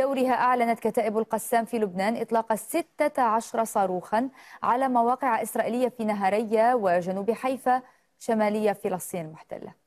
دورها أعلنت كتائب القسام في لبنان إطلاق 16 صاروخا على مواقع إسرائيلية في نهرية وجنوب حيفا شمالية فلسطين المحتلة